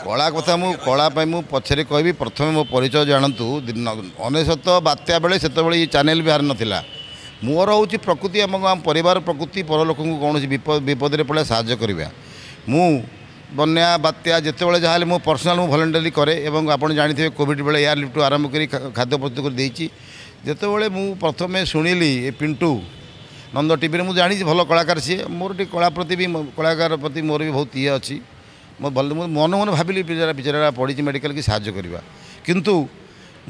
କଳା କଥା ମୁଁ କଳା ପାଇଁ ମୁଁ ପଛରେ କହିବି ପ୍ରଥମେ ମୋ ପରିଚୟ ଜାଣନ୍ତୁ ଅନେଶତ ବାତ୍ୟା ବେଳେ ସେତେବେଳେ ଏ ଚ୍ୟାନେଲ୍ ବାହାର ନଥିଲା ମୋର ହେଉଛି ପ୍ରକୃତି ଏବଂ ଆମ ପରିବାର ପ୍ରକୃତି ପରଲୋକଙ୍କୁ କୌଣସି ବିପଦରେ ପଡ଼ିଲେ ସାହାଯ୍ୟ କରିବା ମୁଁ ବନ୍ୟା ବାତ୍ୟା ଯେତେବେଳେ ଯାହା ହେଲେ ମୁଁ ପର୍ସନାଲ୍ ମୁଁ ଭଲେଣ୍ଟିୟରିଂ କରେ ଏବଂ ଆପଣ ଜାଣିଥିବେ କୋଭିଡ଼ ବେଳେ ଏୟାର ଲିଫ୍ଟରୁ ଆରମ୍ଭ କରି ଖାଦ୍ୟ ପ୍ରସ୍ତୁତ କରି ଦେଇଛି ଯେତେବେଳେ ମୁଁ ପ୍ରଥମେ ଶୁଣିଲି ଏ ପିଣ୍ଟୁ ନନ୍ଦ ଟିଭିରେ ମୁଁ ଜାଣିଛି ଭଲ କଳାକାର ସିଏ ମୋର ଟିକେ କଳା ପ୍ରତି ବି କଳାକାର ପ୍ରତି ମୋର ବି ବହୁତ ଇଏ ଅଛି ମୋ ମୁଁ ମନେ ମନେ ଭାବିଲି ବିଚାରା ବିଚାରା ପଡ଼ିଛି ମେଡ଼ିକାଲ କି ସାହାଯ୍ୟ କରିବା କିନ୍ତୁ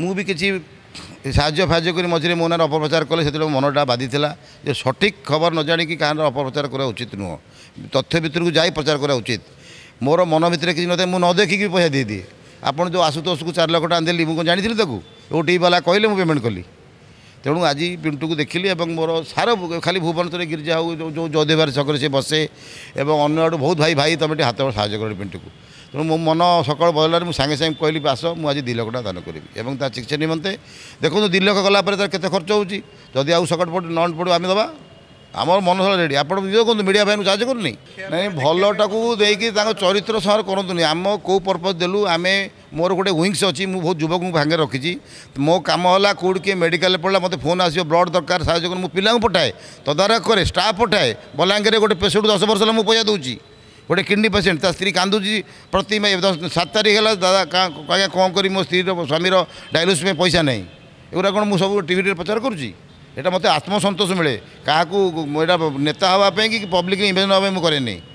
ମୁଁ ବି କିଛି ସାହାଯ୍ୟ ଫାହାଯ୍ୟ କରି ମଝିରେ ମୋ ନାଁରେ ଅପପ୍ରଚାର କଲେ ସେତେବେଳେ ମନଟା ବାଧିଥିଲା ଯେ ସଠିକ୍ ଖବର ନ ଜାଣିକି କାହାର ଅପପ୍ରଚାର କରିବା ଉଚିତ ନୁହଁ ତଥ୍ୟ ଭିତରକୁ ଯାଇ ପ୍ରଚାର କରିବା ଉଚିତ ମୋର ମନ ଭିତରେ କିଛି ନଥାଏ ମୁଁ ନ ଦେଖିକି ପଇସା ଦେଇଦିଏ ଆପଣ ଯେଉଁ ଆଶୁତୋଷକୁ ଚାରି ଲକ୍ଷ ଟଙ୍କା ଦେଲି ମୁଁ କ'ଣ ଜାଣିଥିଲି ତାକୁ ଓ ବାଲା କହିଲେ ମୁଁ ପେମେଣ୍ଟ କଲି তেণু আজ পিন্টুকে দেখিলি এবং মোর সারা খালি ভুবনেশ্বরের গির্জা হোক যে জয়দেবার ছকরে সে বসে এবং অন্য আড়ু বহুত ভাই ভাই তুমি টিকে হাত সাহায্য করো পিন্টুকে তেমন মো মন সকাল বদলার মু সাংে সাংে কহিলি আস মু আজ দুই লক্ষ টাকা দান করবি এবং তার চিকিৎসা নিমন্তে দেখুন দুই লক্ষ গলাপরে তার কেতে খরচ হচ্ছে যদি আউ সকট পড়ে নন পড়ে আমি দেবা আমার মনসলা রেডি আপনার বুঝতে কিন্তু মিডিয়া ভাইকে সাহায্য করুনি না ভালটাকে দিয়ে তাঁর চরিত্র সহর করতুনি আম কেউ পর্পজ দেলু আমি মোর গোটে উইংস অছি মু বহুত যুবক ভাঙে রকিছি মো কাম হল কোটি কি মেডিকাল পড়া মতো ফোন আসবে ব্লড দরকার সাহায্য করুন মু পিলাঙ্কু পঠায়ে তদারখ করে স্টাফ পঠায়ে বଲାଙ୍ଗୀরে গোটে পেসেন্ট দশ বর্ষ হল মু পয়সা দেউছি গোটে কিডনি পেসেন্ট তা স্ত্রী কান্দুছি প্রতি সাত তারিখ হল দাদা আজ্ঞা কম করি মো স্ত্রীর স্বামীর ডায়ালিসিস পয়সা নাই এগুলা কোণ মু সব টিভিতে প্রচার করছি यहाँ मत आत्मसंतोष मिले क्या नेता हाँपी कि पब्लिक इमेज नापी मुझे कैनी